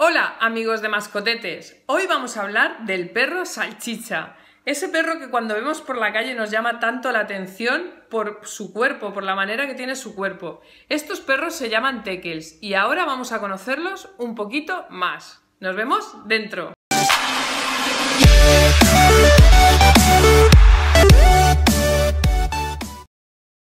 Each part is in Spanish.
Hola amigos de mascotetes, hoy vamos a hablar del perro salchicha, ese perro que cuando vemos por la calle nos llama tanto la atención por su cuerpo, por la manera que tiene su cuerpo. Estos perros se llaman teckels y ahora vamos a conocerlos un poquito más. Nos vemos dentro.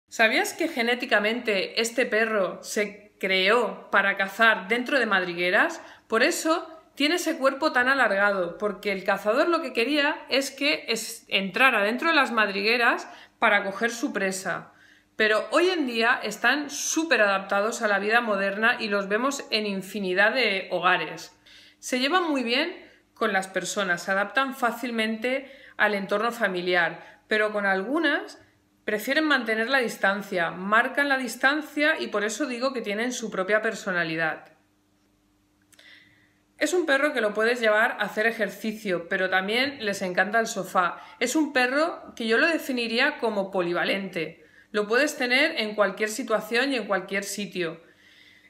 ¿Sabías que genéticamente este perro se creó para cazar dentro de madrigueras, por eso tiene ese cuerpo tan alargado, porque el cazador lo que quería es que entrara dentro de las madrigueras para coger su presa. Pero hoy en día están súper adaptados a la vida moderna y los vemos en infinidad de hogares. Se llevan muy bien con las personas, se adaptan fácilmente al entorno familiar, pero con algunas prefieren mantener la distancia, marcan la distancia y por eso digo que tienen su propia personalidad. Es un perro que lo puedes llevar a hacer ejercicio, pero también les encanta el sofá. Es un perro que yo lo definiría como polivalente. Lo puedes tener en cualquier situación y en cualquier sitio.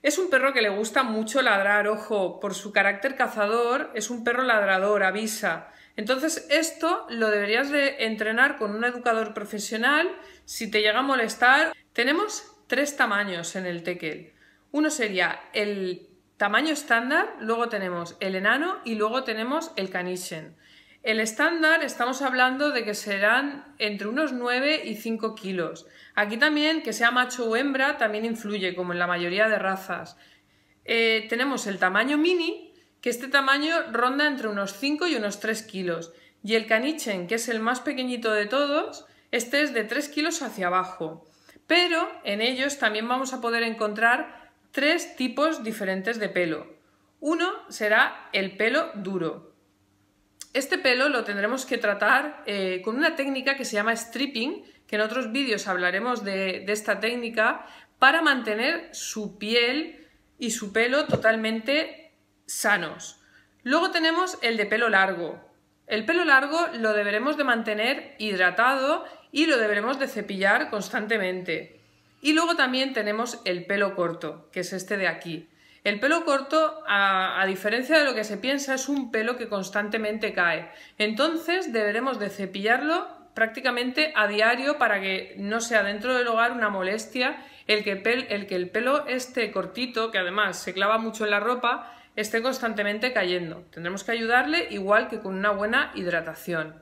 Es un perro que le gusta mucho ladrar, ojo, por su carácter cazador, es un perro ladrador, avisa. Entonces esto lo deberías de entrenar con un educador profesional si te llega a molestar. Tenemos tres tamaños en el tekel. Uno sería el tamaño estándar, luego tenemos el enano y luego tenemos el canichen. El estándar estamos hablando de que serán entre unos 9 y 5 kilos. Aquí también que sea macho o hembra también influye, como en la mayoría de razas. Eh, tenemos el tamaño mini, que este tamaño ronda entre unos 5 y unos 3 kilos. Y el canichen, que es el más pequeñito de todos, este es de 3 kilos hacia abajo. Pero en ellos también vamos a poder encontrar tres tipos diferentes de pelo. Uno será el pelo duro, este pelo lo tendremos que tratar eh, con una técnica que se llama stripping, que en otros vídeos hablaremos de, de esta técnica, para mantener su piel y su pelo totalmente sanos. Luego tenemos el de pelo largo. El pelo largo lo deberemos de mantener hidratado y lo deberemos de cepillar constantemente. Y luego también tenemos el pelo corto, que es este de aquí. El pelo corto, a, diferencia de lo que se piensa, es un pelo que constantemente cae. Entonces deberemos de cepillarlo prácticamente a diario para que no sea dentro del hogar una molestia el que, el, que el pelo esté cortito, que además se clava mucho en la ropa, esté constantemente cayendo. Tendremos que ayudarle igual que con una buena hidratación.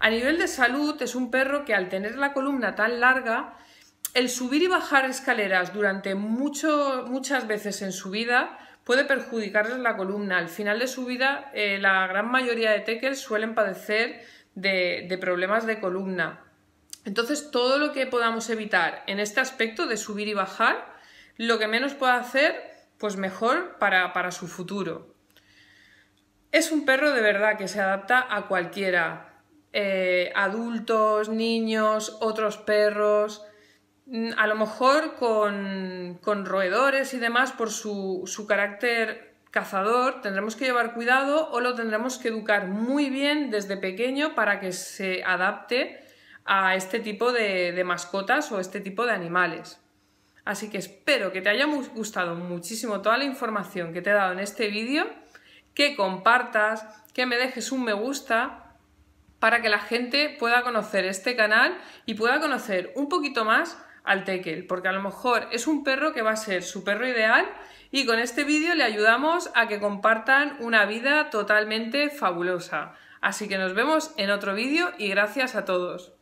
A nivel de salud, es un perro que al tener la columna tan larga el subir y bajar escaleras durante mucho, muchas veces en su vida puede perjudicarles la columna. Al final de su vida, eh, la gran mayoría de tekers suelen padecer de, problemas de columna. Entonces, todo lo que podamos evitar en este aspecto de subir y bajar, lo que menos pueda hacer, pues mejor para, su futuro. Es un perro de verdad que se adapta a cualquiera, eh, adultos, niños, otros perros, Mm, a lo mejor con, roedores y demás, por su, carácter cazador, tendremos que llevar cuidado o lo tendremos que educar muy bien desde pequeño para que se adapte a este tipo de, de, mascotas o este tipo de animales. Así que espero que te haya gustado muchísimo toda la información que te he dado en este vídeo, que compartas, que me dejes un me gusta para que la gente pueda conocer este canal y pueda conocer un poquito más al tekel, porque a lo mejor es un perro que va a ser su perro ideal y con este vídeo le ayudamos a que compartan una vida totalmente fabulosa. Así que nos vemos en otro vídeo y gracias a todos.